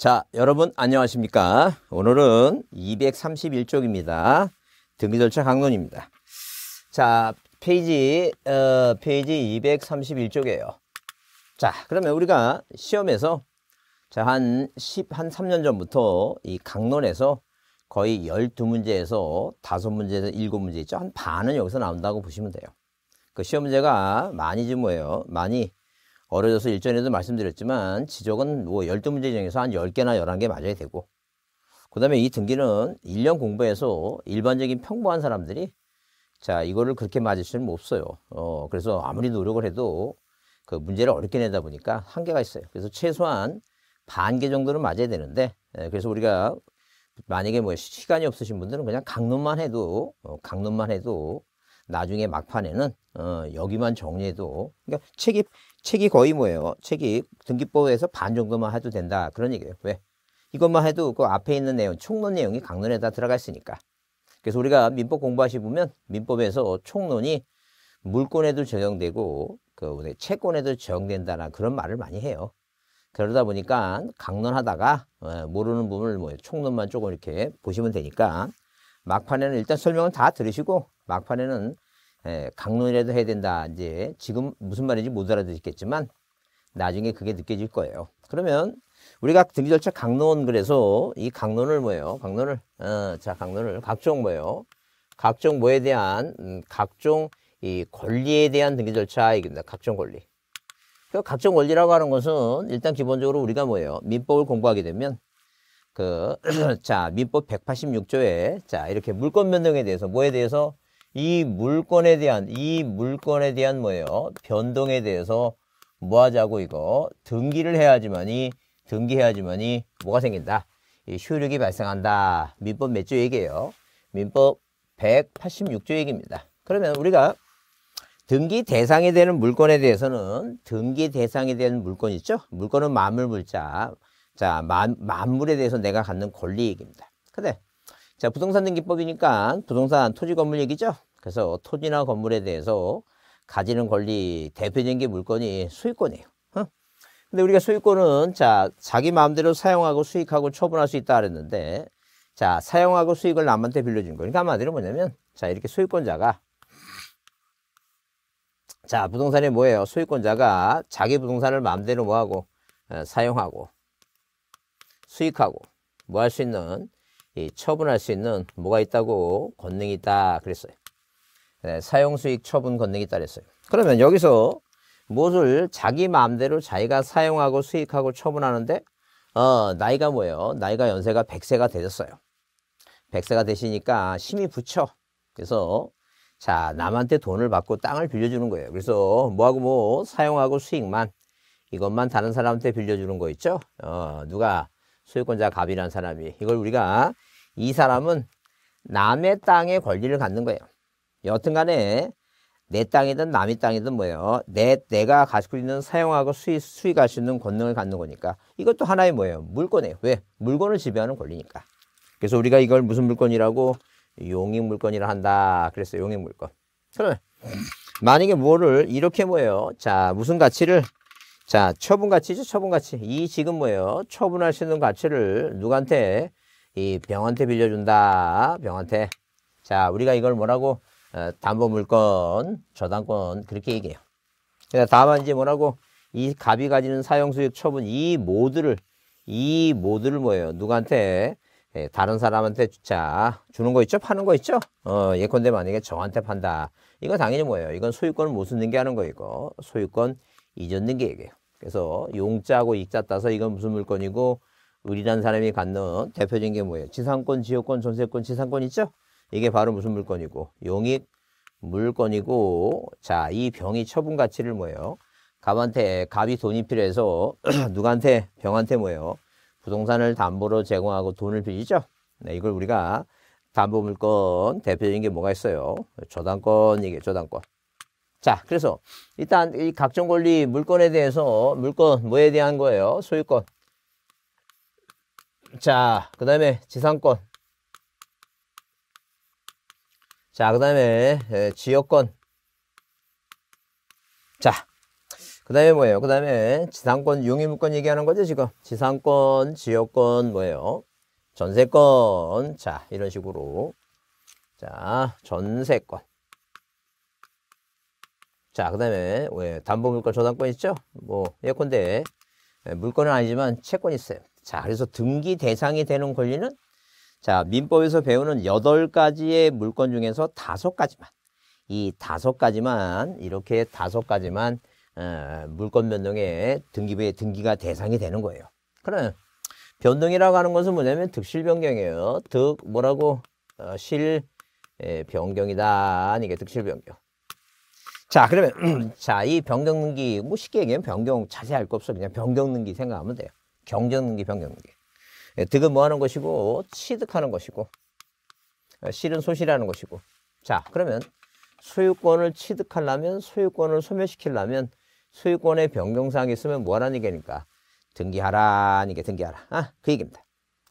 자, 여러분 안녕하십니까? 오늘은 231쪽입니다. 등기절차 강론입니다. 자, 페이지 어, 페이지 231쪽이에요. 자, 그러면 우리가 시험에서 자, 한 10, 한 3년 전부터 이 강론에서 거의 12문제에서 5문제에서 7문제 있죠. 한 반은 여기서 나온다고 보시면 돼요. 그 시험 문제가 많이 지 뭐예요. 많이 어려져서 일전에도 말씀드렸지만 지적은 뭐 열두 문제 중에서 한 열개나 열한 개 맞아야 되고 그 다음에 이 등기는 일년 공부해서 일반적인 평범한 사람들이 자 이거를 그렇게 맞을 수는 없어요. 어 그래서 아무리 노력을 해도 그 문제를 어렵게 내다 보니까 한계가 있어요. 그래서 최소한 반 개 정도는 맞아야 되는데 예, 그래서 우리가 만약에 뭐 시간이 없으신 분들은 그냥 강론만 해도 어, 강론만 해도 나중에 막판에는 어, 여기만 정리해도 그러니까 책이 책이 거의 뭐예요? 책이 등기법에서 반 정도만 해도 된다. 그런 얘기예요. 왜? 이것만 해도 그 앞에 있는 내용, 총론 내용이 강론에 다 들어가 있으니까. 그래서 우리가 민법 공부하시면 민법에서 총론이 물권에도 적용되고 그 채권에도 적용된다는 그런 말을 많이 해요. 그러다 보니까 강론하다가 어, 모르는 부분을 뭐 총론만 조금 이렇게 보시면 되니까 막판에는 일단 설명은 다 들으시고 막판에는 예, 강론이라도 해야 된다. 이제 지금 무슨 말인지 못 알아듣겠지만 나중에 그게 느껴질 거예요. 그러면 우리가 등기절차 강론 그래서 이 강론을 뭐예요? 강론을 어, 자 강론을 각종 뭐예요? 각종 뭐에 대한 음, 각종 이 권리에 대한 등기 절차 얘기입니다. 각종 권리. 그 각종 권리라고 하는 것은 일단 기본적으로 우리가 뭐예요? 민법을 공부하게 되면 그자 민법 186조에 자 이렇게 물권 변동에 대해서 뭐에 대해서 이 물건에 대한 이 물건에 대한 뭐예요? 변동에 대해서 뭐 하자고 이거 등기를 해야지만이 등기해야지만이 뭐가 생긴다? 이 효력이 발생한다. 민법 몇 조 얘기예요? 민법 186조 얘기입니다. 그러면 우리가 등기 대상이 되는 물건에 대해서는 등기 대상이 되는 물건 있죠? 물건은 만물 물자. 자, 만, 만물에 대해서 내가 갖는 권리 얘기입니다. 근데 자, 부동산 등기법이니까 부동산 토지 건물 얘기죠. 그래서 토지나 건물에 대해서 가지는 권리 대표적인 게 물건이 소유권이에요. 어? 근데 우리가 소유권은 자, 자기 마음대로 사용하고 수익하고 처분할 수 있다 그랬는데 자, 사용하고 수익을 남한테 빌려준 거니까 한마디로 뭐냐면 자, 이렇게 소유권자가 자, 부동산이 뭐예요? 소유권자가 자기 부동산을 마음대로 뭐하고 어, 사용하고 수익하고 뭐 할 수 있는 이 처분할 수 있는 뭐가 있다고 권능이 있다 그랬어요. 네, 사용 수익 처분 권능이 있다 그랬어요. 그러면 여기서 무엇을 자기 마음대로 자기가 사용하고 수익하고 처분하는데 어, 나이가 뭐예요? 나이가 연세가 100세가 되셨어요. 100세가 되시니까 심히 붙여. 그래서 자 남한테 돈을 받고 땅을 빌려주는 거예요. 그래서 뭐하고 뭐 사용하고 수익만 이것만 다른 사람한테 빌려주는 거 있죠? 어, 누가 소유권자 갑이라는 사람이 이걸 우리가 이 사람은 남의 땅에 권리를 갖는 거예요. 여튼간에 내 땅이든 남의 땅이든 뭐예요. 내 내가 가지고 있는 사용하고 수익 수익할 수 있는 권능을 갖는 거니까 이것도 하나의 뭐예요. 물건이에요. 왜? 물건을 지배하는 권리니까. 그래서 우리가 이걸 무슨 물건이라고 용익 물건이라 한다. 그래서 용익 물건. 그러면 만약에 뭐를 이렇게 뭐예요. 자 무슨 가치를 자, 처분 가치죠. 처분 가치. 이 지금 뭐예요? 처분할 수 있는 가치를 누구한테? 이 병한테 빌려준다. 병한테. 자, 우리가 이걸 뭐라고? 어, 담보 물건, 저당권 그렇게 얘기해요. 그러니 다만 이제 뭐라고? 이 갑이 가지는 사용 수익 처분 이 모두를 이 모두를 뭐예요? 누구한테? 예, 다른 사람한테 자 주는 거 있죠? 파는 거 있죠? 어, 예컨대 만약에 저한테 판다. 이거 당연히 뭐예요? 이건 소유권을 못 쓰는 게 하는 거예요이거 소유권 이전된 게 얘기예요. 그래서 용자하고 익자 따서 이건 무슨 물건이고 을이라는 사람이 갖는 대표적인 게 뭐예요? 지상권, 지역권, 전세권, 지상권 있죠? 이게 바로 무슨 물건이고 용익 물건이고 자 이 병이 처분 가치를 뭐예요? 갑한테 갑이 돈이 필요해서 누구한테 병한테 뭐예요? 부동산을 담보로 제공하고 돈을 빌리죠. 네, 이걸 우리가 담보물건 대표적인 게 뭐가 있어요? 저당권이게 저당권. 자, 그래서 일단 이 각종 권리 물건에 대해서 물건 뭐에 대한 거예요? 소유권. 자, 그 다음에 지상권. 자, 그 다음에 지역권. 자, 그 다음에 뭐예요? 그 다음에 지상권, 용의물권 얘기하는 거죠, 지금. 지상권, 지역권 뭐예요? 전세권. 자, 이런 식으로. 자, 전세권. 자, 그 다음에 왜, 담보 물권 저당권 있죠? 뭐 예컨대 예, 물건은 아니지만 채권이 있어요. 자, 그래서 등기 대상이 되는 권리는 자, 민법에서 배우는 8 가지의 물건 중에서 5 가지만 이5 가지만 이렇게 5 가지만 어, 물건 변동에 등기부에 등기가 대상이 되는 거예요. 그럼 변동이라고 하는 것은 뭐냐면 득실 변경이에요. 득 뭐라고 어, 실 에, 예, 변경이다. 이게 득실 변경. 자, 그러면, 자, 이 변경 능기, 뭐 쉽게 얘기하면 변경 자세할 거 없어. 그냥 변경 능기 생각하면 돼요. 경쟁 능기, 변경 능기. 예, 득은 뭐 하는 것이고, 취득하는 것이고, 예, 실은 소실하는 것이고. 자, 그러면 소유권을 취득하려면, 소유권을 소멸시키려면, 소유권의 변경사항이 있으면 뭐 하라는 얘기니까, 등기하라는 게 등기하라. 아, 그 얘기입니다.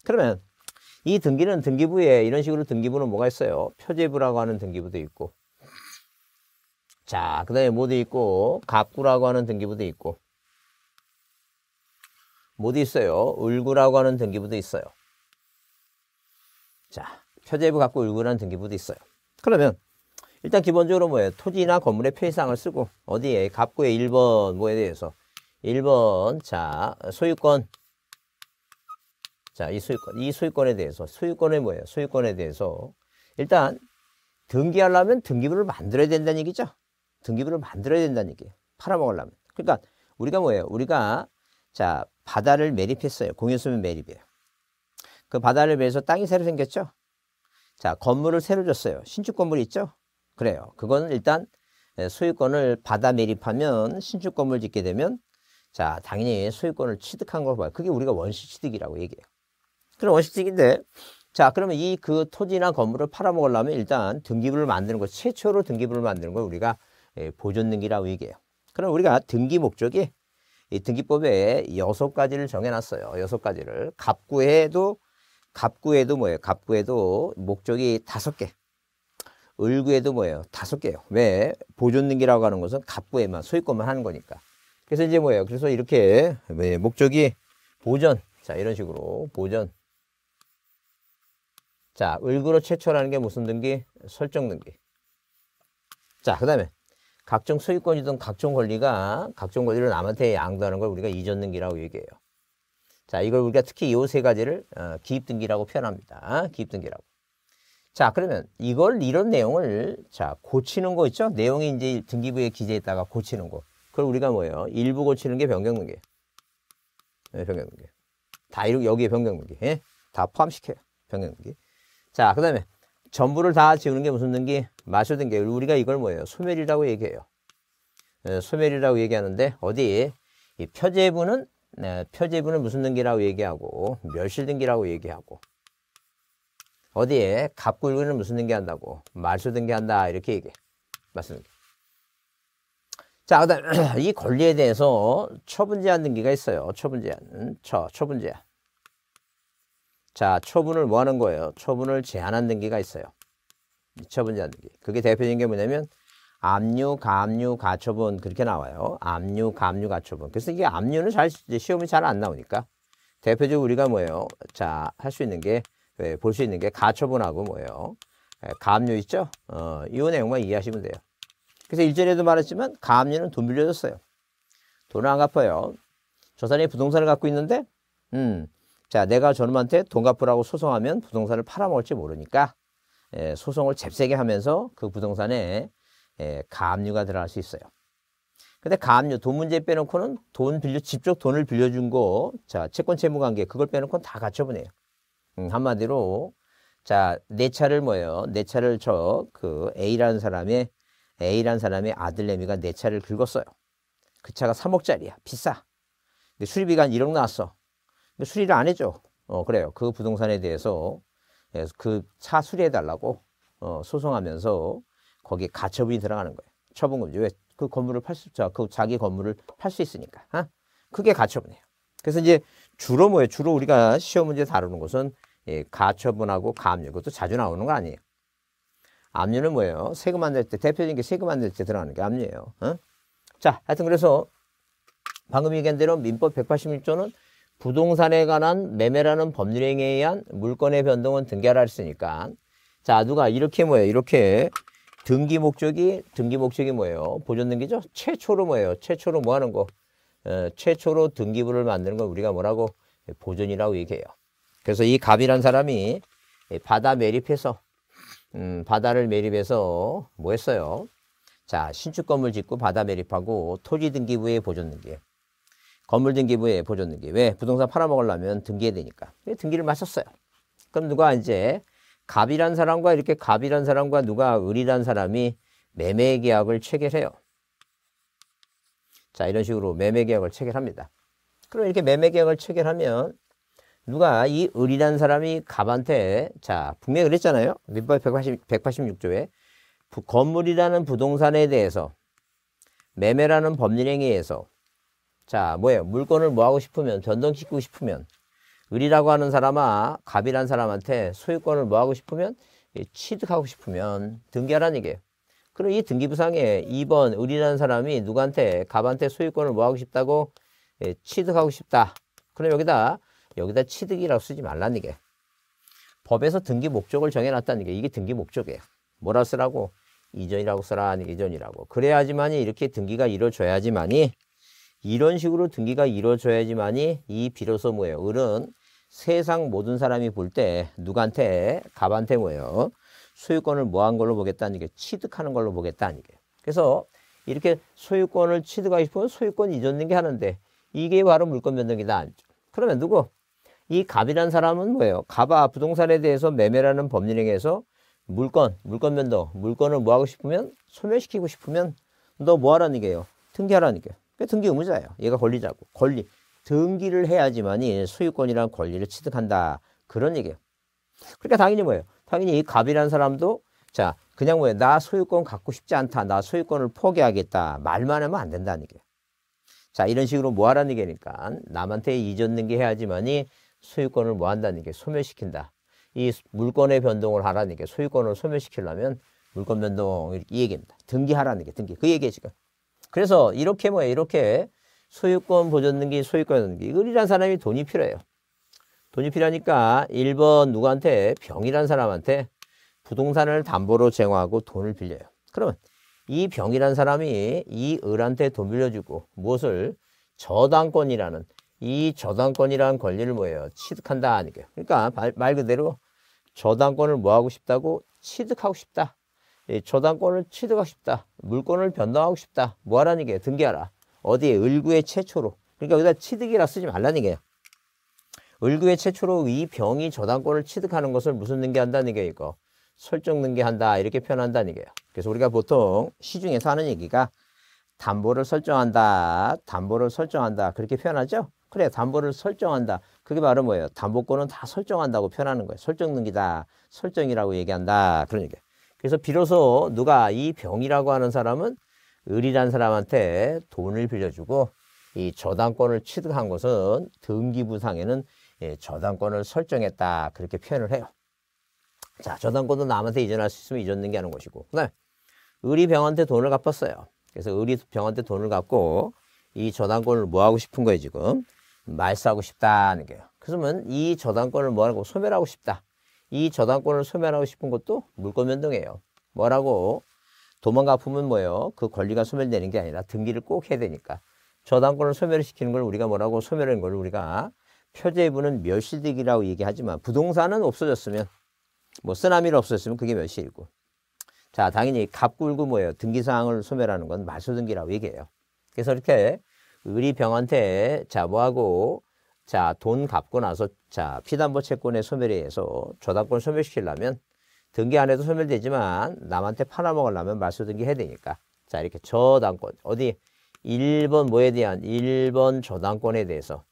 그러면 이 등기는 등기부에 이런 식으로 등기부는 뭐가 있어요? 표제부라고 하는 등기부도 있고, 자, 그 다음에 모드 있고, 갑구라고 하는 등기부도 있고, 모두 있어요. 울구라고 하는 등기부도 있어요. 자, 표제부 갖고 울구라는 등기부도 있어요. 그러면 일단 기본적으로 뭐예요? 토지나 건물의 표시상을 쓰고 어디에? 갑구의 1번 뭐에 대해서 1번 자 소유권 자이 소유권 이 소유권에 대해서 소유권에 뭐예요? 소유권에 대해서 일단 등기하려면 등기부를 만들어야 된다는 얘기죠. 등기부를 만들어야 된다는 얘기예요. 팔아먹으려면. 그러니까 우리가 뭐예요? 우리가 자 바다를 매립했어요. 공유수면 매립이에요. 그 바다를 매해서 땅이 새로 생겼죠? 자 건물을 새로 줬어요. 신축 건물이 있죠? 그래요. 그거는 일단 예, 소유권을 바다 매립하면 신축 건물 짓게 되면 자 당연히 소유권을 취득한 걸 봐요. 그게 우리가 원시 취득이라고 얘기해요. 그럼 원시 취득인데 자 그러면 이 그 토지나 건물을 팔아먹으려면 일단 등기부를 만드는 거 최초로 등기부를 만드는 걸 우리가 예, 보존 등기라고 얘기해요. 그럼 우리가 등기 목적이 이 등기법에 여섯 가지를 정해놨어요. 여섯 가지를 갑구에도 갑구에도 뭐예요? 갑구에도 목적이 다섯 개. 을구에도 뭐예요? 다섯 개요. 왜? 보존 등기라고 하는 것은 갑구에만 소유권만 하는 거니까. 그래서 이제 뭐예요? 그래서 이렇게 왜 목적이 보전. 자, 이런 식으로 보전. 자, 을구로 최초라는 게 무슨 등기? 설정 등기. 자, 그 다음에 각종 소유권이든 각종 권리가 각종 권리를 남한테 양도하는 걸 우리가 이전등기라고 얘기해요. 자, 이걸 우리가 특히 이 세 가지를 어, 기입등기라고 표현합니다. 기입등기라고. 자, 그러면 이걸 이런 내용을 자 고치는 거 있죠? 내용이 이제 등기부에 기재했다가 고치는 거. 그걸 우리가 뭐예요? 일부 고치는 게 변경등기. 네, 변경등기. 다 이렇게 여기에 변경등기. 예? 다 포함시켜요. 변경등기. 자, 그다음에 전부를 다 지우는 게 무슨 등기? 마쇼등기. 우리가 이걸 뭐예요? 소멸이라고 얘기해요. 예, 소멸이라고 얘기하는데 어디 이 표제부는 네, 표제부는 무슨 등기라고 얘기하고 멸실등기라고 얘기하고 어디에 갑굴기는 무슨 등기한다고 말소등기한다 이렇게 얘기 맞습니다. 자, 그다음 이 권리에 대해서 처분 제한 등기가 있어요. 처분 제한, 처, 처분 제한. 자, 처분을 뭐 하는 거예요? 처분을 제한한 등기가 있어요. 처분 제한 등기. 그게 대표적인 게 뭐냐면 압류, 감류, 가처분 그렇게 나와요. 압류, 감류, 가처분. 그래서 이게 압류는 잘 시험이 잘 안 나오니까 대표적으로 우리가 뭐예요? 자, 할 수 있는 게 볼 수 있는 게 예, 가처분하고 뭐예요? 감류 예, 있죠? 어, 이 내용만 이해하시면 돼요. 그래서 일전에도 말했지만 감류는 돈 빌려줬어요. 돈을 안 갚아요. 저 사람이 부동산을 갖고 있는데 음, 자, 내가 저놈한테 돈 갚으라고 소송하면 부동산을 팔아먹을지 모르니까 예, 소송을 잽세게 하면서 그 부동산에 예, 가압류가 들어갈 수 있어요. 근데 가압류 돈 문제 빼놓고는 돈 빌려 직접 돈을 빌려준 거, 자 채권 채무 관계 그걸 빼놓고는 다 갖춰보네요. 음, 한마디로 자내 차를 뭐예요? 내 차를 저 그 A라는 사람의 A라는 사람의 아들내미가 내 차를 긁었어요. 그 차가 3억짜리야 비싸. 근데 수리비가 한 1억 나왔어. 수리를 안 해줘. 어, 그래요. 그 부동산에 대해서 예, 그차 수리해달라고 어, 소송하면서 거기 가처분이 들어가는 거예요. 처분금지. 왜? 그 건물을 팔 수, 그 자기 건물을 팔 수 있으니까. 어? 그게 가처분이에요. 그래서 이제 주로 뭐예요? 주로 우리가 시험 문제 다루는 것은 예, 가처분하고 가압 그것도 자주 나오는 거 아니에요. 압류는 뭐예요? 세금 안낼 때, 대표적인 게 세금 안낼때 들어가는 게 압류예요. 어? 자, 하여튼 그래서 방금 얘기한 대로 민법 186조는 부동산에 관한 매매라는 법률행위에 의한 물건의 변동은 등기하라 했으니까 자 누가 이렇게 뭐예요 이렇게 등기 목적이 등기 목적이 뭐예요 보존등기죠 최초로 뭐예요 최초로 뭐 하는 거 에, 어, 최초로 등기부를 만드는 걸 우리가 뭐라고 보존이라고 얘기해요 그래서 이 갑이란 사람이 바다 매립해서 음, 바다를 매립해서 뭐 했어요 자 신축 건물 짓고 바다 매립하고 토지 등기부에 보존 등기 건물 등기부에 보포 등기. 게 왜? 부동산 팔아먹으려면 등기해야 되니까. 등기를 마쳤어요. 그럼 누가 이제 갑이란 사람과 이렇게 갑이란 사람과 누가 을이란 사람이 매매 계약을 체결해요. 자, 이런 식으로 매매 계약을 체결합니다. 그럼 이렇게 매매 계약을 체결하면 누가 이 을이란 사람이 갑한테 자, 분명히 그랬잖아요. 민법 1 8 6조에 건물이라는 부동산에 대해서 매매라는 법률 행위에서 자, 뭐예요? 물건을 뭐 하고 싶으면, 변동시키고 싶으면, 을이라고 하는 사람아, 갑이란 사람한테 소유권을 뭐 하고 싶으면, 예, 취득하고 싶으면 등기하라는 얘기예요. 그럼 이 등기부상에 2번 을이라는 사람이 누구한테, 갑한테 소유권을 뭐 하고 싶다고? 예, 취득하고 싶다. 그럼 여기다, 여기다 취득이라고 쓰지 말라는 얘기예요. 법에서 등기 목적을 정해놨다는 게 이게 등기 목적이에요. 뭐라 쓰라고? 이전이라고 쓰라, 이전이라고. 그래야지만이 이렇게 등기가 이루어져야지만이 이런 식으로 등기가 이루어져야지만이 이 비로소 뭐예요? 을은 세상 모든 사람이 볼 때 누구한테 갑한테 뭐예요? 소유권을 뭐한 걸로 보겠다는 게 취득하는 걸로 보겠다는 게. 그래서 이렇게 소유권을 취득하고 싶으면 소유권 이전 등게 하는데 이게 바로 물권 변동이다. 그러면 누구? 이 갑이란 사람은 뭐예요? 갑아 부동산에 대해서 매매라는 법률행위에서 물건, 물건 변동, 물건을 뭐하고 싶으면 소멸시키고 싶으면 너 뭐하라는 게요? 등기하라는 게요. 등기 의무자예요. 얘가 권리자고. 권리. 등기를 해야지만이 소유권이란 권리를 취득한다. 그런 얘기예요. 그러니까 당연히 뭐예요? 당연히 이 갑이라는 사람도 자, 그냥 뭐예요? 나 소유권 갖고 싶지 않다. 나 소유권을 포기하겠다. 말만 하면 안 된다는 얘기예요. 자, 이런 식으로 뭐 하라는 얘기니까 남한테 이전 등기 해야지만이 소유권을 뭐 한다는 게 소멸시킨다. 이 물건의 변동을 하라는 게 소유권을 소멸시키려면 물건 변동 이 얘기입니다. 등기하라는 게 등기. 그 얘기예요, 지금. 그래서 이렇게 뭐예 이렇게 소유권 보존 등기, 소유권 등기. 을이란 사람이 돈이 필요해요. 돈이 필요하니까 1번 누구한테? 병이란 사람한테 부동산을 담보로 제공하고 돈을 빌려요. 그러면 이 병이란 사람이 이 을한테 돈 빌려주고 무엇을? 저당권이라는 이 저당권이라는 권리를 뭐예요? 취득한다 하니까요. 그러니까 말 그대로 저당권을 뭐하고 싶다고? 취득하고 싶다. 이 저당권을 취득하고 싶다. 물건을 변동하고 싶다. 뭐 하라는 게 등기하라. 어디에? 을구의 최초로. 그러니까 여기다 취득이라 쓰지 말라는 게요. 을구의 최초로 이 병이 저당권을 취득하는 것을 무슨 등기한다는 게 이거. 설정 등기한다. 이렇게 표현한다는 게요. 그래서 우리가 보통 시중에서 하는 얘기가 담보를 설정한다. 담보를 설정한다. 그렇게 표현하죠? 그래, 담보를 설정한다. 그게 바로 뭐예요? 담보권은 다 설정한다고 표현하는 거예요. 설정 등기다. 설정이라고 얘기한다. 그런 얘기예요. 그래서 비로소 누가 이 병이라고 하는 사람은 을이란 사람한테 돈을 빌려주고 이 저당권을 취득한 것은 등기부상에는 예, 저당권을 설정했다 그렇게 표현을 해요. 자 저당권도 남한테 이전할 수 있으면 이전 는게하는 것이고 그 네. 을이 병한테 돈을 갚았어요. 그래서 을이 병한테 돈을 갚고 이 저당권을 뭐 하고 싶은 거예요 지금 말살하고 싶다는 거예요. 그러면 이 저당권을 뭐 하고 소멸하고 싶다. 이 저당권을 소멸하고 싶은 것도 물권변동이에요 뭐라고? 도망가 품은 뭐예요? 그 권리가 소멸되는 게 아니라 등기를 꼭 해야 되니까. 저당권을 소멸시키는 걸 우리가 뭐라고 소멸하는 걸 우리가 표제부는 멸시득이라고 얘기하지만 부동산은 없어졌으면 뭐 쓰나미를 없어졌으면 그게 멸시이고 자 당연히 갑굴구 뭐예요? 등기사항을 소멸하는 건 말소등기라고 얘기해요. 그래서 이렇게 우리병한테자부하고 자, 돈 갚고 나서 자, 피담보 채권의 소멸에 의해서 저당권 소멸시키려면 등기 안 해도 소멸되지만 남한테 팔아먹으려면 말소 등기 해야 되니까. 자, 이렇게 저당권. 어디? 1번 뭐에 대한? 1번 저당권에 대해서.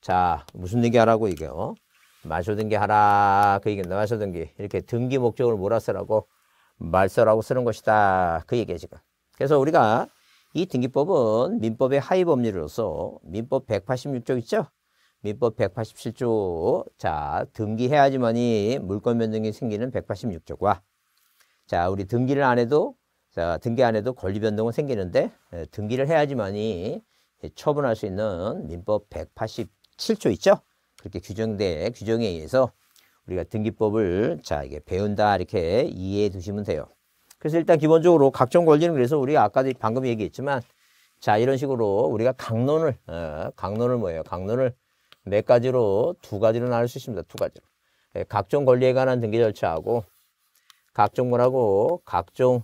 자, 무슨 등기 하라고 이게 어? 말소 등기 하라. 그 얘기는 말소 등기. 이렇게 등기 목적을 몰아서라고 말소라고 쓰는 것이다. 그 얘기야 지금. 그래서 우리가 이 등기법은 민법의 하위 법률로서 민법 186조 있죠? 민법 187조 자 등기해야지만이 물권 변동이 생기는 186조과 자 우리 등기를 안 해도 자 등기 안 해도 권리 변동은 생기는데 예, 등기를 해야지만이 처분할 수 있는 민법 187조 있죠? 그렇게 규정돼 규정에 의해서 우리가 등기법을 자 이게 배운다 이렇게 이해해 두시면 돼요. 그래서 일단 기본적으로 각종 권리는 그래서 우리가 아까도 방금 얘기했지만 자 이런 식으로 우리가 강론을 어, 강론을 뭐예요? 강론을 몇 가지로 두 가지로 나눌 수 있습니다. 두 가지로 예, 각종 권리에 관한 등기 절차하고 각종 권하고 각종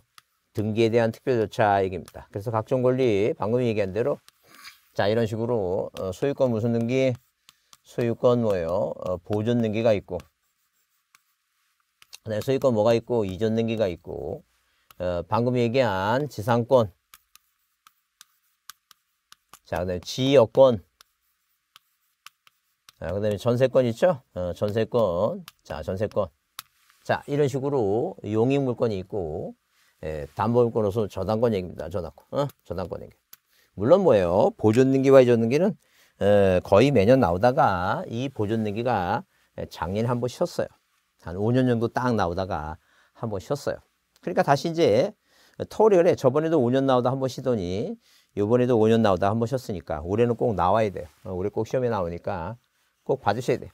등기에 대한 특별 절차 얘기입니다. 그래서 각종 권리 방금 얘기한 대로 자 이런 식으로 어, 소유권 무슨 등기 소유권 뭐예요? 어, 보존 등기가 있고 네, 소유권 뭐가 있고 이전 등기가 있고 어, 방금 얘기한 지상권 자, 그 다음에 지역권 자, 아, 그 다음에 전세권 있죠? 어, 전세권 자, 전세권 자, 이런 식으로 용인물권이 있고 예, 담보물권으로서 저당권 얘기입니다. 저당권 어? 저당권 얘기 물론 뭐예요? 보존등기와 이전등기는 어, 거의 매년 나오다가 이 보존등기가 예, 작년에 한 번 쉬었어요. 한 5년 정도 딱 나오다가 한 번 쉬었어요. 그러니까 다시 이제 토리얼에 저번에도 5년 나오다 한 번 쉬더니 요번에도 5년 나오다 한 번 쉬었으니까 올해는 꼭 나와야 돼요. 어, 올해 꼭 시험에 나오니까 꼭 봐주셔야 돼요.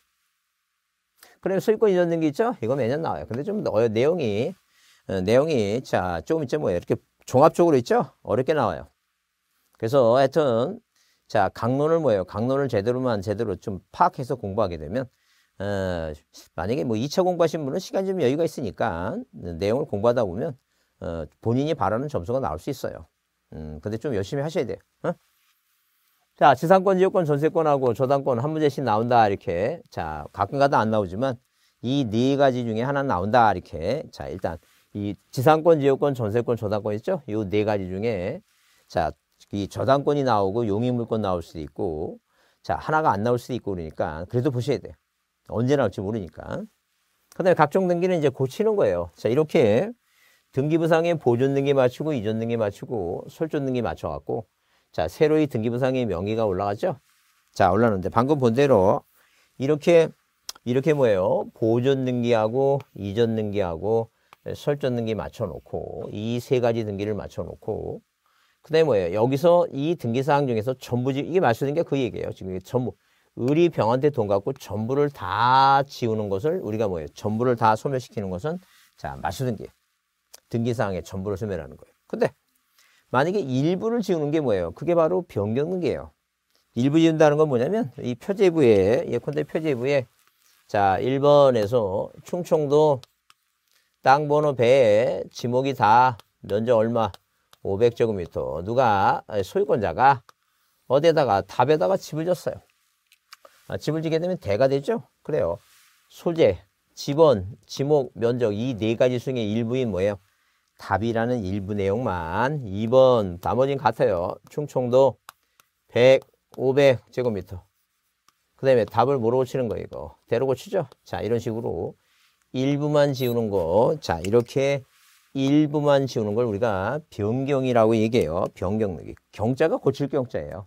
그래서 수익권 이전 등기 있죠? 이거 매년 나와요. 근데 좀 어, 내용이 어, 내용이 자 조금 있죠 뭐 이렇게 종합적으로 있죠? 어렵게 나와요. 그래서 하여튼 자 강론을 뭐예요? 강론을 제대로만 제대로 좀 파악해서 공부하게 되면 어, 만약에 뭐 2차 공부하신 분은 시간 좀 여유가 있으니까 내용을 공부하다 보면 어, 본인이 바라는 점수가 나올 수 있어요. 음, 근데 좀 열심히 하셔야 돼요. 어? 자, 지상권, 지역권, 전세권하고 저당권 한 문제씩 나온다 이렇게. 자, 가끔가다 안 나오지만 이 네 가지 중에 하나 나온다 이렇게. 자, 일단 이 지상권, 지역권, 전세권, 저당권 있죠? 요 네 가지 중에 자, 이 저당권이 나오고 용의물권 나올 수도 있고 자, 하나가 안 나올 수도 있고 그러니까 그래도 보셔야 돼요. 언제 나올지 모르니까. 그 다음에 각종 등기는 이제 고치는 거예요. 자, 이렇게 등기부상의 보존 등기 맞추고 이전 등기 맞추고 설존 등기 맞춰갖고 자, 새로이 등기부상의 명의가 올라가죠? 자, 올라왔는데 방금 본 대로 이렇게 이렇게 뭐예요? 보존 등기하고 이전 등기하고 설전 등기 맞춰놓고 이 세 가지 등기를 맞춰놓고 그다음에 뭐예요? 여기서 이 등기 사항 중에서 전부 지 이게 맞추는 게그 얘기예요. 지금 이게 전부 을이 병한테 돈 갖고 전부를 다 지우는 것을 우리가 뭐예요? 전부를 다 소멸시키는 것은 자 마수등기 등기사항에 전부를 소멸하는 거예요. 근데 만약에 일부를 지우는 게 뭐예요? 그게 바로 변경등기예요. 일부 지운다는 건 뭐냐면 이 표제부에 예컨대 표제부에 자 1번에서 충청도 땅 번호 배에 지목이 다 면적 얼마 500제곱미터 누가 소유권자가 어디에다가 답에다가 집을 졌어요. 아, 집을 지게 되면 대가 되죠. 그래요. 소재, 집원, 지목, 면적 이 네 가지 중에 일부인 뭐예요? 답이라는 일부 내용만 2번 나머지는 같아요. 충청도 100, 500 제곱미터. 그 다음에 답을 모르 고치는 거 이거? 대로 고치죠. 자 이런 식으로 일부만 지우는 거. 자 이렇게 일부만 지우는 걸 우리가 변경이라고 얘기해요. 변경 력이 경자가 고칠 경자예요.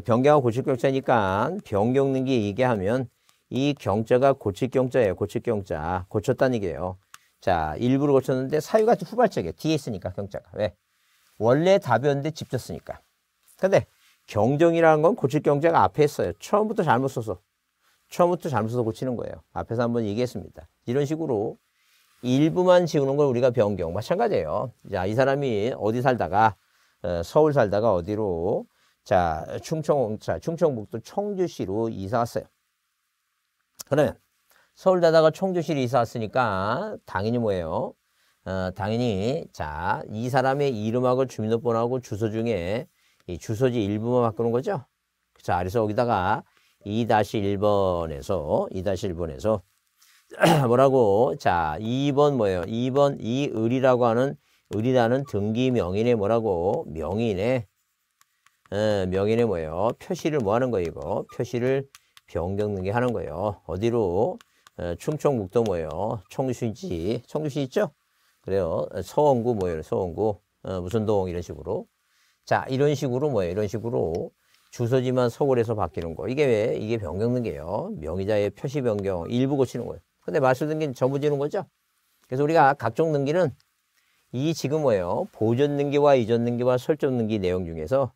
변경하 고칠경자니까 고 변경능기 얘기 하면 이 경자가 고칠경자예요. 고칠경자. 고쳤다는 얘기예요. 자, 일부러 고쳤는데 사유가 후발적이에요. 뒤에 있으니까 경자가. 왜? 원래 답이었는데 집접 으니까 근데 경정이라는 건 고칠 경자가 앞에 있어요. 처음부터 잘못 써서. 처음부터 잘못 써서 고치는 거예요. 앞에서 한번 얘기했습니다. 이런 식으로 일부만 지우는 걸 우리가 변경. 마찬가지예요. 자, 이 사람이 어디 살다가, 어, 서울 살다가 어디로 자, 충청, 자, 충청북도 청주시로 이사 왔어요. 그러면 서울대다가 청주시로 이사 왔으니까 당연히 뭐예요? 어, 당연히 자, 이 사람의 이름하고 주민등록번호하고 주소 중에 이 주소지 일부만 바꾸는 거죠. 자, 그래서 여기다가 2-1번에서 2-1번에서 뭐라고? 자, 2번 뭐예요? 2번 이을이라고 하는 을이라는 등기 명인의 뭐라고? 명인의 어, 명인의 뭐예요? 표시를 뭐 하는 거예요? 이거 표시를 변경등기 하는 거예요. 어디로? 어, 충청북도 뭐예요? 청주시, 지 청주시 있죠? 그래요. 어, 서원구 뭐예요? 서원구 무슨 동 이런 식으로. 자, 이런 식으로 뭐예요? 이런 식으로 주소지만 서울에서 바뀌는 거. 이게 왜? 이게 변경등기예요. 명의자의 표시 변경 일부 고치는 거예요. 근데 말소등기는 전부 지는 거죠. 그래서 우리가 각종 등기는 이 지금 뭐예요? 보존 등기와 이전 등기와 설정 등기 내용 중에서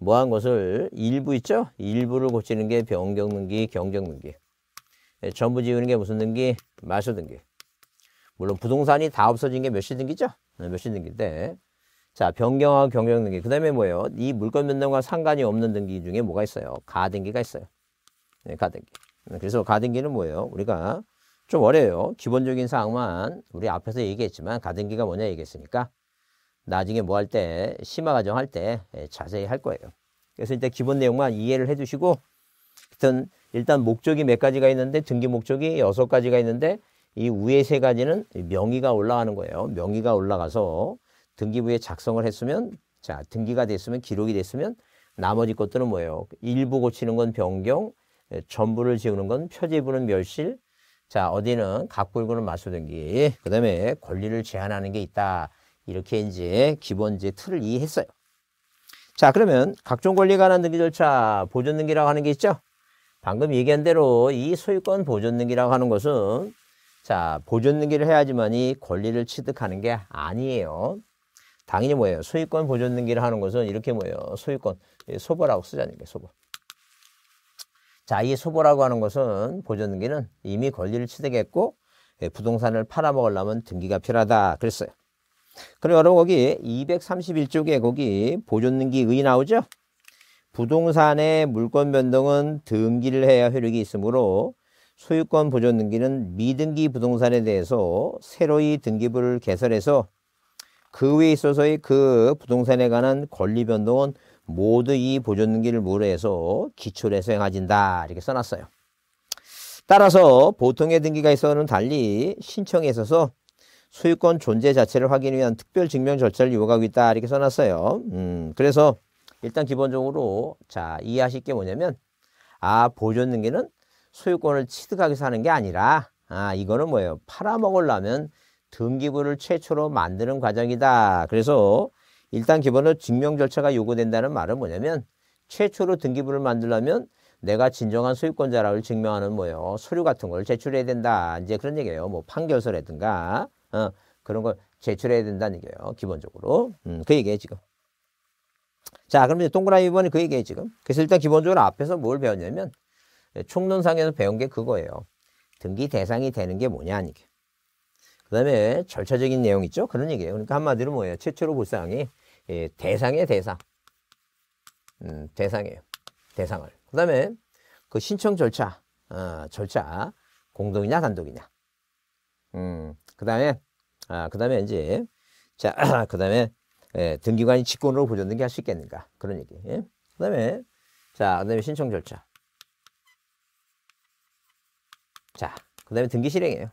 뭐한 것을 일부 있죠? 일부를 고치는 게 변경 등기, 경정 등기. 전부 지우는 게 무슨 등기? 마수 등기. 물론 부동산이 다 없어진 게 몇시 등기죠? 네, 몇시 등기인데. 자, 변경하고 경정 등기. 그 다음에 뭐예요? 이 물건 변동과 상관이 없는 등기 중에 뭐가 있어요? 가 등기가 있어요. 네, 가 등기. 네, 그래서 가 등기는 뭐예요? 우리가 좀 어려요. 기본적인 사항만 우리 앞에서 얘기했지만 가 등기가 뭐냐 얘기했으니까 나중에 뭐 할 때 심화 과정할 때 예, 자세히 할 거예요. 그래서 일단 기본 내용만 이해를 해주시고 일단 목적이 몇 가지가 있는데 등기 목적이 여섯 가지가 있는데 이 위에 세 가지는 명의가 올라가는 거예요. 명의가 올라가서 등기부에 작성을 했으면 자 등기가 됐으면 기록이 됐으면 나머지 것들은 뭐예요? 일부 고치는 건 변경, 예, 전부를 지우는 건 표제부는 멸실, 자 어디는 각불구는 마수등기, 그 다음에 권리를 제한하는 게 있다. 이렇게 이제 기본 이제 틀을 이해했어요. 자, 그러면 각종 권리에 관한 등기 절차 보존 등기라고 하는 게 있죠? 방금 얘기한 대로 이 소유권 보존 등기라고 하는 것은 자, 보존 등기를 해야지만 이 권리를 취득하는 게 아니에요. 당연히 뭐예요? 소유권 보존 등기를 하는 것은 이렇게 뭐예요? 소유권, 소보라고 쓰자는 게 소보. 자, 이 소보라고 하는 것은 보존 등기는 이미 권리를 취득했고 예, 부동산을 팔아먹으려면 등기가 필요하다 그랬어요. 그럼 여러분 거기 231쪽에 거기 보존등기 의 나오죠? 부동산의 물권 변동은 등기를 해야 효력이 있으므로 소유권 보존등기는 미등기 부동산에 대해서 새로이 등기부를 개설해서 그 외에 있어서의 그 부동산에 관한 권리 변동은 모두 이 보존등기를 무료해서 기초에서 행하진다 이렇게 써놨어요. 따라서 보통의 등기가 있어서는 달리 신청에 있어서 소유권 존재 자체를 확인 위한 특별 증명 절차를 요구하고 있다 이렇게 써놨어요. 음, 그래서 일단 기본적으로 자 이해하실 게 뭐냐면 아 보존 등기는 소유권을 취득하기 위서 하는 게 아니라 아 이거는 뭐예요? 팔아먹으려면 등기부를 최초로 만드는 과정이다. 그래서 일단 기본으로 증명 절차가 요구된다는 말은 뭐냐면 최초로 등기부를 만들려면 내가 진정한 소유권자라고 증명하는 뭐예요 서류 같은 걸 제출해야 된다 이제 그런 얘기예요 뭐 판결서라든가 어, 그런 걸 제출해야 된다는 얘기예요. 기본적으로. 음, 그 얘기예요, 지금. 자, 그럼 이제 동그라미 2번이 그 얘기예요, 지금. 그래서 일단 기본적으로 앞에서 뭘 배웠냐면 예, 총론상에서 배운 게 그거예요. 등기 대상이 되는 게 뭐냐, 하 게. 그 다음에 절차적인 내용 있죠? 그런 얘기예요. 그러니까 한마디로 뭐예요? 최초로 볼 사항이 예, 대상의 대상. 음, 대상이에요. 대상을. 그 다음에 그 신청 절차, 어, 절차, 공동이냐 단독이냐. 음, 그 다음에, 아, 그 다음에 이제, 자, 그 다음에, 예, 등기관이 직권으로 보존등기 할 수 있겠는가. 그런 얘기. 예? 그 다음에, 자, 그 다음에 신청 절차. 자, 그 다음에 등기 실행이에요.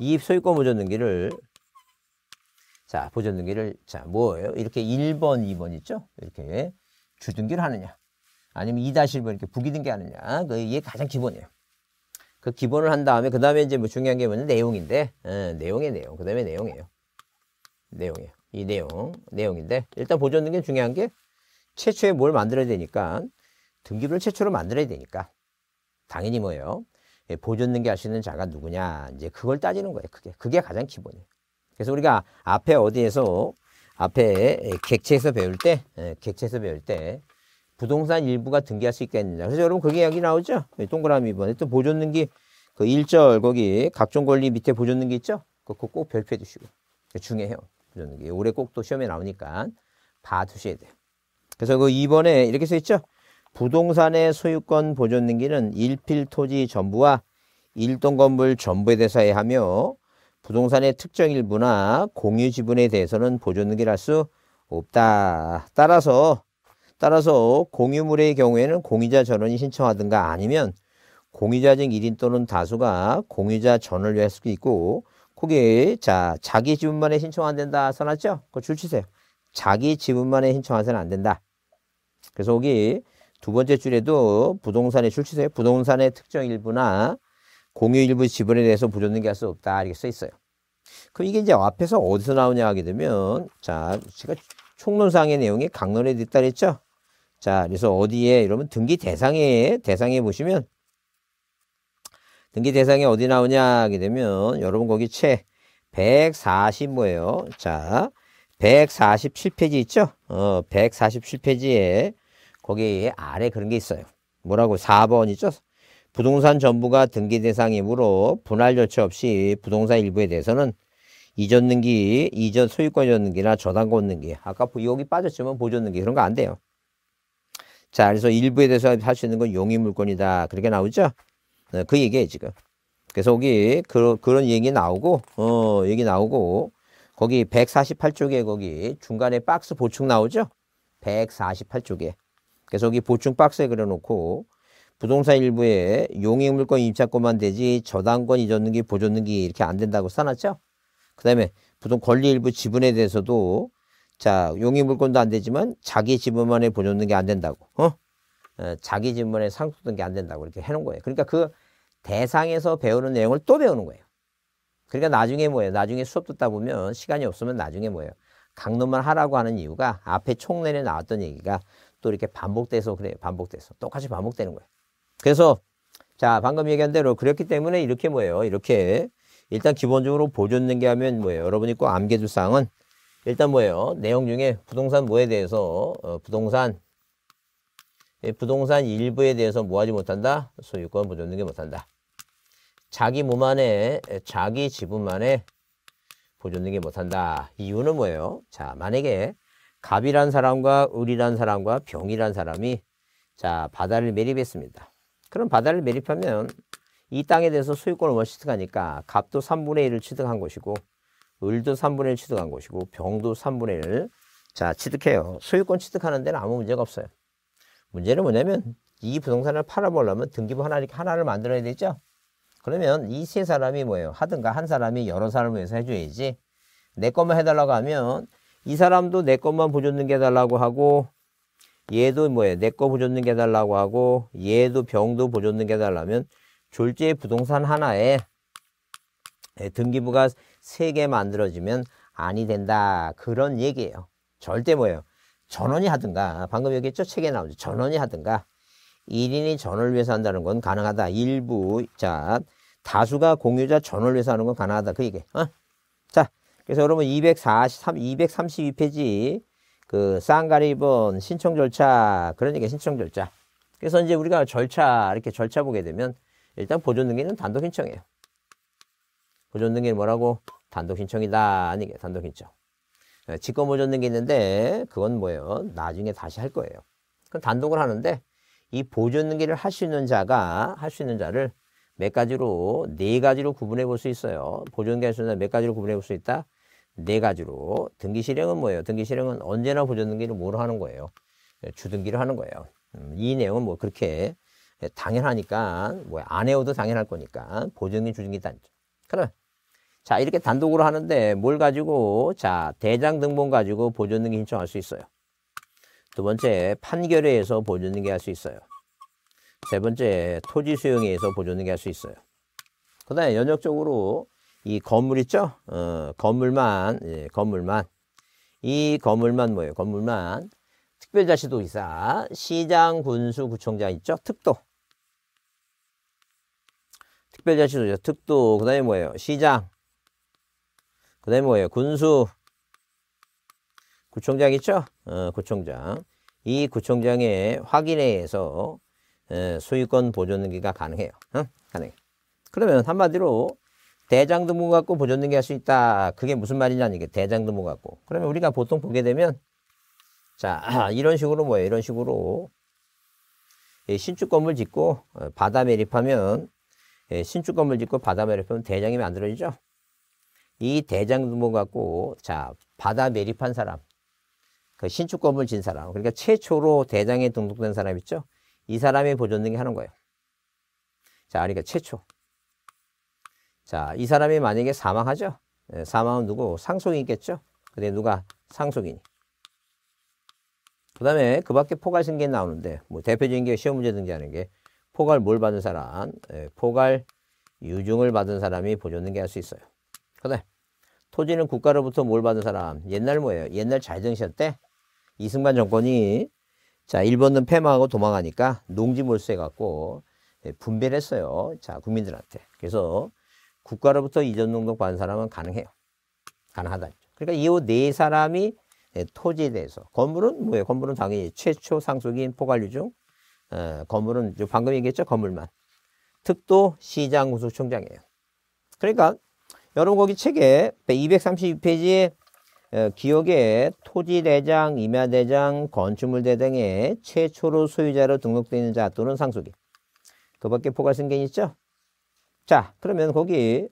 이입 소유권 보존 등기를 자 보존 등기를 자 뭐예요? 이렇게 1번, 2번 있죠? 이렇게 주등기를 하느냐 아니면 2-1번 이렇게 부기등기 하느냐 그게 가장 기본이에요. 그 기본을 한 다음에 그 다음에 이제 뭐 중요한 게뭐냐 내용인데 예, 내용의 내용 그 다음에 내용이에요 내용이에요 이 내용 내용인데 일단 보존된게 중요한 게 최초에 뭘 만들어야 되니까 등기부를 최초로 만들어야 되니까 당연히 뭐예요 예, 보존등기 하시는 자가 누구냐 이제 그걸 따지는 거예요 그게 그게 가장 기본이에요 그래서 우리가 앞에 어디에서 앞에 객체에서 배울 때 예, 객체에서 배울 때 부동산 일부가 등기할 수 있겠느냐. 그래서 여러분 그게 이야기 나오죠. 예, 동그라미 번에 또 보존등기 그 1절 거기 각종 권리 밑에 보존등기 있죠. 그거 꼭 별표해 주시고. 그 중요해요. 보존등기. 올해 꼭 또 시험에 나오니까 봐두셔야 돼요. 그래서 그 2번에 이렇게 써 있죠. 부동산의 소유권 보존등기는 일필 토지 전부와 일동 건물 전부에 대해서야 하며 부동산의 특정 일부나 공유 지분에 대해서는 보존등기를 할 수 없다. 따라서 따라서 공유물의 경우에는 공유자 전원이 신청하든가 아니면 공유자 중 1인 또는 다수가 공유자 전원을 위할 수도 있고 거기 자 자기 지분만에 신청 안 된다 써놨죠? 그거 줄치세요. 자기 지분만에 신청하서는안 된다. 그래서 거기두 번째 줄에도 부동산에줄치세요 부동산의 특정 일부나 공유 일부 지분에 대해서 부족등게할 수 없다 이렇게 써 있어요. 그럼 이게 이제 앞에서 어디서 나오냐 하게 되면 자 제가 총론상의 내용이 강론에 뒤따르죠. 자, 그래서 어디에 여러분 등기 대상에 대상에 보시면 등기 대상에 어디 나오냐 하게 되면 여러분 거기 채 145예요. 자, 147페이지 있죠? 어, 147페이지에 거기 아래 그런 게 있어요. 뭐라고 4번 있죠? 부동산 전부가 등기 대상이므로 분할 조치 없이 부동산 일부에 대해서는 이전 등기, 이전 소유권 이전 등기나 저당권 등기, 아까 여기 빠졌지만 보존 등기 그런 거 안 돼요. 자, 그래서 일부에 대해서 할 수 있는 건 용의 물건이다. 그렇게 나오죠? 네, 그 얘기예요, 지금. 그래서 거기 그, 그런 얘기 나오고, 어, 얘기 나오고, 거기 148쪽에 거기 중간에 박스 보충 나오죠? 148쪽에. 그래서 여기 보충 박스에 그려놓고, 부동산 일부에 용익 물권 임차권만 되지 저당권 잊었는 게보존는게 이렇게 안 된다고 써놨죠? 그 다음에 부동 권리 일부 지분에 대해서도 자, 용의 물건도 안 되지만 자기 지분만에 보존된 게 안 된다고. 어? 어 자기 지분에 상속된 게 안 된다고 이렇게 해 놓은 거예요. 그러니까 그 대상에서 배우는 내용을 또 배우는 거예요. 그러니까 나중에 뭐예요? 나중에 수업 듣다 보면 시간이 없으면 나중에 뭐예요? 강론만 하라고 하는 이유가 앞에 총내에 나왔던 얘기가 또 이렇게 반복돼서 그래요. 반복돼서. 똑같이 반복되는 거예요. 그래서 자, 방금 얘기한 대로 그렇기 때문에 이렇게 뭐예요? 이렇게 일단 기본적으로 보존된 게 하면 뭐예요? 여러분이 꼭 암기해 둘 사항은 일단 뭐예요? 내용 중에 부동산 뭐에 대해서 어, 부동산 예, 부동산 일부에 대해서 뭐하지 못한다? 소유권 보존 등기 못한다. 자기 몸안에 자기 지분만에 보존 등기 못한다. 이유는 뭐예요? 자 만약에 갑이란 사람과 을이란 사람과 병이란 사람이 자 바다를 매립했습니다. 그럼 바다를 매립하면 이 땅에 대해서 소유권을 원시트가니까 갑도 3분의 1을 취득한 것이고 을도 3분의 1 취득한 것이고 병도 3분의 1. 자, 취득해요. 소유권 취득하는 데는 아무 문제가 없어요. 문제는 뭐냐면 이 부동산을 팔아보려면 등기부 하나, 하나를 만들어야 되죠. 그러면 이 세 사람이 뭐예요? 하든가 한 사람이 여러 사람을 위해서 해줘야지. 내 것만 해달라고 하면 이 사람도 내 것만 보존등기 해달라고 하고 얘도 뭐예요? 내 거 보존등기 해달라고 하고 얘도 병도 보존등기 해달라면 졸지에 부동산 하나에 예, 등기부가 세게 만들어주면 아니 된다. 그런 얘기예요. 절대 뭐예요? 전원이 하든가 방금 얘기했죠? 책에 나오죠. 전원이 하든가 1인이 전원을 위해서 한다는 건 가능하다. 일부 자 다수가 공유자 전원을 위해서 하는 건 가능하다. 그 얘기. 어? 자 그래서 여러분 243, 232페이지 그 쌍가리본 신청 절차 그런 얘기 신청 절차. 그래서 이제 우리가 절차 이렇게 절차 보게 되면 일단 보존등기는 단독 신청이에요. 보존 등기는 뭐라고? 단독 신청이다. 아니게 단독 신청. 네, 직권 보존 등기 있는데 그건 뭐예요? 나중에 다시 할 거예요. 그럼 단독을 하는데 이 보존 등기를 할 수 있는 자가 할 수 있는 자를 몇 가지로 네 가지로 구분해 볼 수 있어요. 보존 등기 할 수 있는 몇 가지로 구분해 볼 수 있다. 네 가지로 등기 실행은 뭐예요? 등기 실행은 언제나 보존 등기를 뭐로 하는 거예요? 네, 주등기를 하는 거예요. 음, 이 내용은 뭐 그렇게 당연하니까 뭐 안 해도 당연할 거니까 보증기 주증기 단죠. 그래 자 이렇게 단독으로 하는데 뭘 가지고 자 대장 등본 가지고 보존등기 신청할 수 있어요. 두 번째 판결에 의해서 보존등기 할 수 있어요. 세 번째 토지 수용에 의해서 보존등기 할 수 있어요. 그 다음에 연역적으로 이 건물 있죠? 어, 건물만 예, 건물만 이 건물만 뭐예요? 건물만 특별자치도지사 시장 군수 구청장 있죠? 특도 특별자치도지사 특도 그 다음에 뭐예요? 시장 그 다음에 뭐예요? 군수 구청장 있죠? 어, 구청장. 이 구청장의 확인에 의해서 에, 어, 소유권 보존등기가 가능해요. 어? 가능해. 그러면 한마디로 대장 등본 갖고 보존 등기 할 수 있다. 그게 무슨 말이냐는 게 대장 등본 갖고. 그러면 우리가 보통 보게 되면 자, 이런 식으로 뭐예요? 이런 식으로 예, 신축 건물 짓고 어, 바다 매립하면 예, 신축 건물 짓고 바다 매립하면 대장이 만들어지죠. 이 대장동본 갖고 자 바다 매립한 사람, 그 신축건물 진 사람, 그러니까 최초로 대장에 등록된 사람 있죠. 이 사람이 보존등기 하는 거예요. 자, 그러니까 최초. 자, 이 사람이 만약에 사망하죠. 네, 사망은 누구? 상속인있겠죠 근데 누가 상속인? 그 다음에 그 밖에 포괄 승계 나오는데 뭐 대표적인 게 시험 문제 등기하는 게 포괄 뭘 받은 사람, 예, 포괄 유증을 받은 사람이 보존등기 할 수 있어요. 그다음 에 토지는 국가로부터 뭘 받은 사람? 옛날 뭐예요? 옛날 자정시현때 이승만 정권이 자 일본은 패망하고 도망가니까 농지 몰수해 갖고 예, 분배를 했어요. 자 국민들한테. 그래서 국가로부터 이전 농독 받은 사람은 가능해요. 가능하다. 그러니까 이네 사람이 예, 토지에 대해서 건물은 뭐예요? 건물은 당연히 최초 상속인 포괄류 중 어, 건물은 방금 얘기했죠 건물만 특도 시장 구속총장이에요. 그러니까 여러분 거기 책에 232페이지에 어, 기억에 토지대장, 임야대장, 건축물대장의 최초로 소유자로 등록되어 있는 자 또는 상속인 그 밖에 포괄승계인 있죠? 자 그러면 거기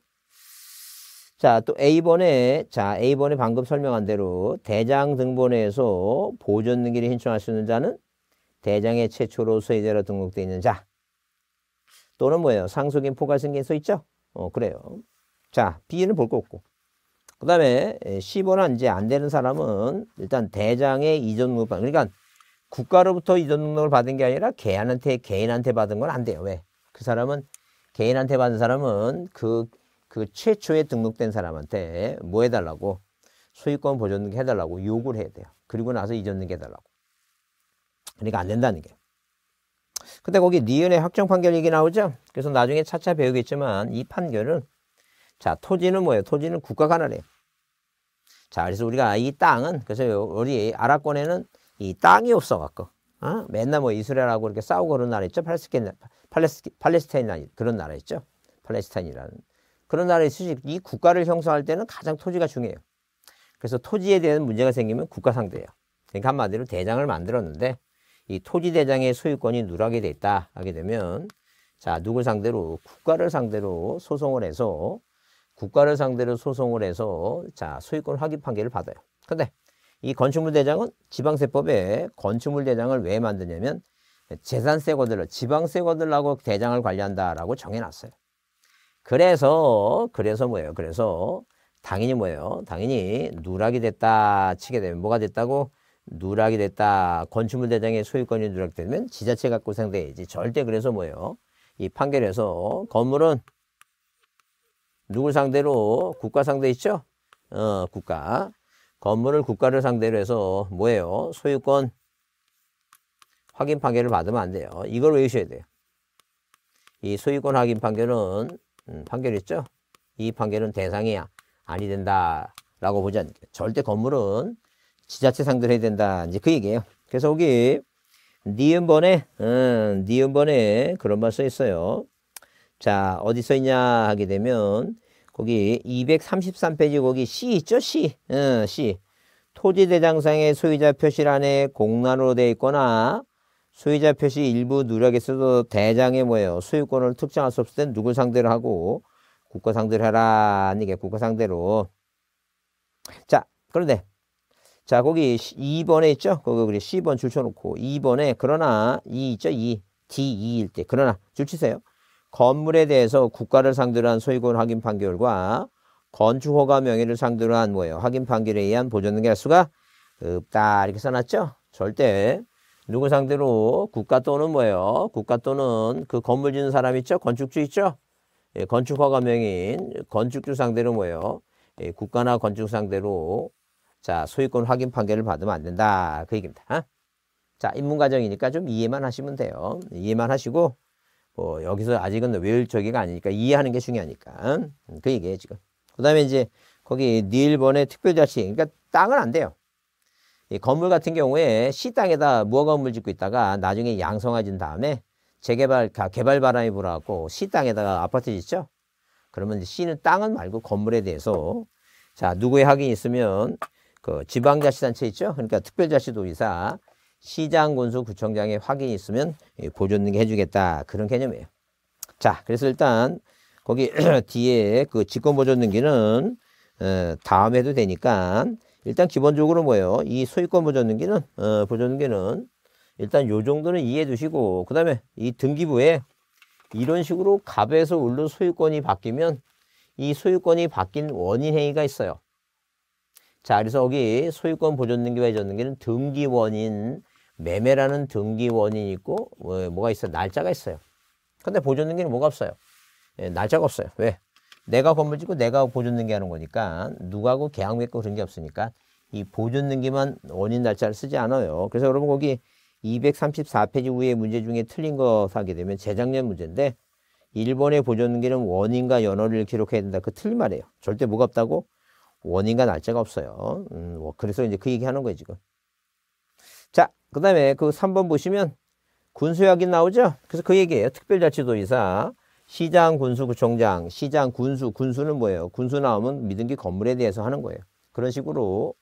자, 또 A번에, 자, A번에 방금 설명한 대로 대장 등본에서 보존 등기를 신청할 수 있는 자는 대장의 최초로 소유자로 등록되어 있는 자. 또는 뭐예요? 상속인 포괄승계인 써 있죠? 어, 그래요. 자, B는 볼 거 없고. 그 다음에 1 0호 이제 안 되는 사람은 일단 대장의 이전 등록 받 그러니까 국가로부터 이전 등록을 받은 게 아니라 개한테 개인한테 받은 건 안 돼요. 왜? 그 사람은, 개인한테 받은 사람은 그, 그 최초에 등록된 사람한테 뭐 해달라고? 소유권 보존 등 해달라고 욕을 해야 돼요. 그리고 나서 이전 등록 해달라고. 그러니까 안 된다는 게. 근데 거기 니은의 확정 판결 얘기 나오죠? 그래서 나중에 차차 배우겠지만 이 판결은 자, 토지는 뭐예요? 토지는 국가가 하나래요. 자, 그래서 우리가 이 땅은, 그래서 우리 아랍권에는 이 땅이 없어갖고, 어? 맨날 뭐 이스라엘하고 이렇게 싸우고 그런 나라 있죠? 팔레스타인, 팔레스, 타인 그런 나라 있죠? 팔레스타인이라는. 그런 나라에 수직, 이 국가를 형성할 때는 가장 토지가 중요해요. 그래서 토지에 대한 문제가 생기면 국가상대예요. 그러니까 한마디로 대장을 만들었는데, 이 토지 대장의 소유권이 누락이 됐다 하게 되면, 자, 누굴 상대로? 국가를 상대로 소송을 해서 국가를 상대로 소송을 해서 자 소유권 확인 판결을 받아요. 근데 이 건축물 대장은 지방세법에 건축물 대장을 왜 만드냐면 재산세 거들을 지방세 거들하고 대장을 관리한다라고 정해놨어요. 그래서 그래서 뭐예요? 그래서 당연히 뭐예요? 당연히 누락이 됐다 치게 되면 뭐가 됐다고 누락이 됐다. 건축물 대장의 소유권이 누락되면 지자체가 고생돼야지. 절대 그래서 뭐예요? 이 판결에서 건물은 누굴 상대로 국가 상대 있죠? 어, 국가. 건물을 국가를 상대로 해서 뭐예요? 소유권 확인 판결을 받으면 안 돼요. 이걸 외우셔야 돼요. 이 소유권 확인 판결은 음, 판결 있죠? 이 판결은 대상이 아니 된다라고 보지 않게 절대 건물은 지자체 상대로 해야 된다. 이제 그 얘기예요. 그래서 여기 니은번에 음, 니은번에 그런 말 써 있어요. 자, 어디서 있냐 하게 되면 거기 233페이지 거기 C 있죠? C. 응, 어, C. 토지 대장상의 소유자 표시란에 공란으로 되어 있거나 소유자 표시 일부 누락에서도 대장의 뭐예요? 소유권을 특정할 수 없을 땐 누굴 상대로 하고 국가 상대로 하라 아니게 국가 상대로. 자, 그런데 자, 거기 2번에 있죠? 거기 우리 10번 줄쳐놓고 2번에 그러나 이 있죠? 이 D2일 때 그러나 줄치세요. 건물에 대해서 국가를 상대로 한 소유권 확인 판결과 건축허가 명의를 상대로 한 뭐예요? 확인 판결에 의한 보존등기 할 수가 없다 이렇게 써놨죠? 절대 누구 상대로 국가 또는 뭐예요? 국가 또는 그 건물 짓는 사람 있죠? 건축주 있죠? 예, 건축허가 명인 건축주 상대로 뭐예요? 예, 국가나 건축 상대로 자 소유권 확인 판결을 받으면 안 된다 그 얘기입니다. 어? 자 입문과정이니까 좀 이해만 하시면 돼요. 이해만 하시고 뭐 여기서 아직은 외울 적이가 아니니까 이해하는 게 중요하니까 음, 그 얘기예요 지금. 그다음에 이제 거기 니일번의 특별자치 그러니까 땅은 안 돼요. 이 건물 같은 경우에 시 땅에다 무허 건물 짓고 있다가 나중에 양성화진 다음에 재개발 아, 개발 바람이 불어갖고 시 땅에다가 아파트 짓죠. 그러면 시는 땅은 말고 건물에 대해서 자 누구의 확인이 있으면 그 지방자치단체 있죠. 그러니까 특별자치도의사 시장 군수 구청장의 확인이 있으면 예, 보존등기 해주겠다 그런 개념이에요. 자 그래서 일단 거기 뒤에 그 직권 보존등기는 어, 다음 해도 되니까 일단 기본적으로 뭐예요? 이 소유권 보존등기는 어, 보존등기는 일단 요 정도는 이해해 두시고 그 다음에 이 등기부에 이런 식으로 갑에서 울로 소유권이 바뀌면 이 소유권이 바뀐 원인 행위가 있어요. 자, 그래서 여기 소유권 보존등기와 이전등기는 등기 원인 매매라는 등기 원인이 있고 뭐, 뭐가 있어 요 날짜가 있어요. 근데 보존등기는 뭐가 없어요. 예, 날짜가 없어요. 왜? 내가 건물 짓고 내가 보존등기 하는 거니까 누가고 계약 맺고 그런 게 없으니까 이 보존등기만 원인 날짜를 쓰지 않아요. 그래서 여러분 거기 234페이지 후에 문제 중에 틀린 거 하게 되면 재작년 문제인데 일본의 보존등기는 원인과 연호를 기록해야 된다. 그 틀린 말이에요. 절대 뭐가 없다고? 원인과 날짜가 없어요. 음, 뭐 그래서 이제 그 얘기하는 거예요 지금. 자, 그 다음에 그 3번 보시면 군수역이 나오죠? 그래서 그 얘기예요. 특별자치도의사, 시장 군수구청장, 시장 군수, 군수는 뭐예요? 군수 나오면 믿은 게 건물에 대해서 하는 거예요. 그런 식으로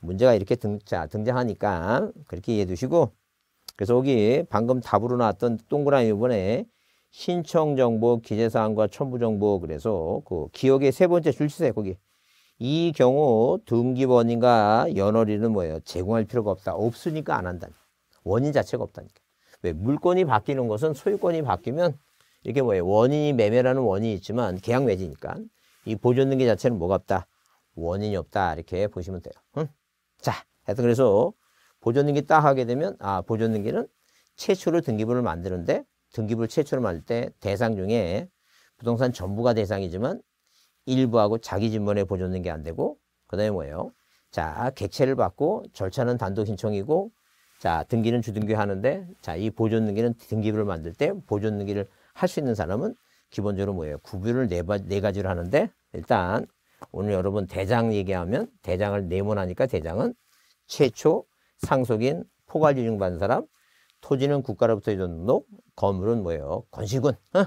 문제가 이렇게 등, 자, 등장하니까 그렇게 이해해 두시고 그래서 여기 방금 답으로 나왔던 동그라미 이번에 신청 정보, 기재 사항과 첨부 정보 그래서 그 기억의 세 번째 줄치세요 거기 이 경우 등기 원인과 연월일은 뭐예요? 제공할 필요가 없다. 없으니까 안 한다. 원인 자체가 없다니까. 왜? 물건이 바뀌는 것은 소유권이 바뀌면 이렇게 뭐예요? 원인이 매매라는 원인이 있지만 계약 매지니까 이 보존 등기 자체는 뭐가 없다? 원인이 없다. 이렇게 보시면 돼요. 응? 자, 하여튼 그래서 보존 등기 딱 하게 되면 아, 보존 등기는 최초로 등기부를 만드는데 등기부를 최초로 만들 때 대상 중에 부동산 전부가 대상이지만 일부하고 자기 진번에 보존된 게안 되고 그다음에 뭐예요? 자, 객체를 받고 절차는 단독 신청이고 자, 등기는 주등기 하는데 자, 이 보존 등기는 등기부를 만들 때 보존 등기를 할 수 있는 사람은 기본적으로 뭐예요? 구별을 네, 네 가지로 하는데 일단 오늘 여러분 대장 얘기하면 대장을 네모나니까 대장은 최초 상속인 포괄 유증받은 사람 토지는 국가로부터 이전 농 건물은 뭐예요? 건식은 어?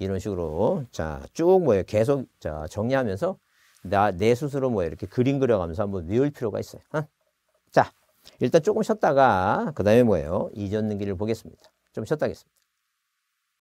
이런 식으로 자 쭉 뭐예요 계속 자 정리하면서 나내 스스로 뭐예요 이렇게 그림 그려가면서 한번 외울 필요가 있어요. 어? 자 일단 조금 쉬었다가 그 다음에 뭐예요 이전 능기를 보겠습니다. 좀 쉬었다겠습니다.